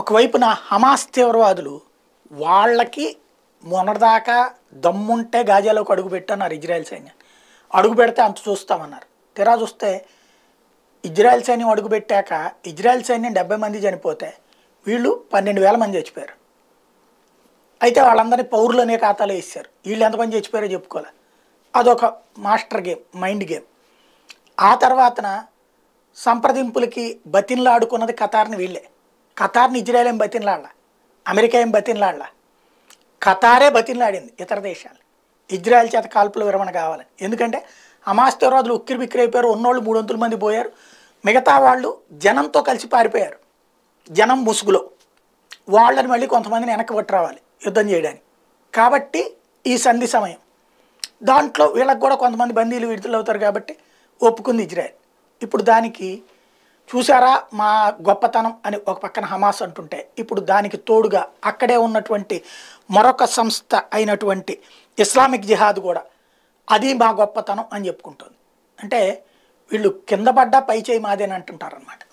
ఒకవైపున హమాస్ తీవ్రవాదులు వాళ్ళకి మొన్నటిదాకా దమ్ముంటే గాజాలోకి అడుగు పెట్టన్నారు ఇజ్రాయెల్ సైన్యం అడుగు పెడితే అంత చూస్తామన్నారు తెరా చూస్తే ఇజ్రాయెల్ సైన్యం అడుగు పెట్టాక ఇజ్రాయెల్ సైన్యం డెబ్బై మంది చనిపోతే వీళ్ళు పన్నెండు వేల మంది చచ్చిపోయారు అయితే వాళ్ళందరినీ పౌరులనే ఖాతాలో వేసారు వీళ్ళు ఎంతమంది చచ్చిపోయారో చెప్పుకోవాలి అదొక మాస్టర్ గేమ్ మైండ్ గేమ్ ఆ తర్వాతన సంప్రదింపులకి బతిన్లు ఆడుకున్నది ఖతార్ని వీళ్ళే ఖతార్ని ఏం ഇസ്രായേലും అమెరికా ఏం బతిన్లాడలా ఖతారే బతిన్లాడింది ఇతర దేశాలు ఇజ్రాయెల్ చేత కాల్పుల విరమణ కావాలని ఎందుకంటే అమాస్ తీవ్రవాదులు ఉక్కిరి బిక్కిరి అయిపోయారు ఉన్నోళ్ళు మూడు వందల మంది పోయారు మిగతా వాళ్ళు జనంతో కలిసి పారిపోయారు జనం ముసుగులో వాళ్ళని మళ్ళీ కొంతమందిని వెనక్కి పట్టు రావాలి యుద్ధం చేయడానికి కాబట్టి ఈ సంధి సమయం దాంట్లో వీళ్ళకి కూడా కొంతమంది బందీలు విడుదలవుతారు కాబట్టి ఒప్పుకుంది ఇజ్రాయెల్ ఇప్పుడు దానికి చూసారా మా గొప్పతనం అని ఒక పక్కన హమాస్ అంటుంటే ఇప్పుడు దానికి తోడుగా అక్కడే ఉన్నటువంటి మరొక సంస్థ అయినటువంటి ఇస్లామిక్ జిహాద్ కూడా అది మా గొప్పతనం అని చెప్పుకుంటుంది అంటే వీళ్ళు కింద పడ్డా పై చేయి మాదేనంటుంటారనమాట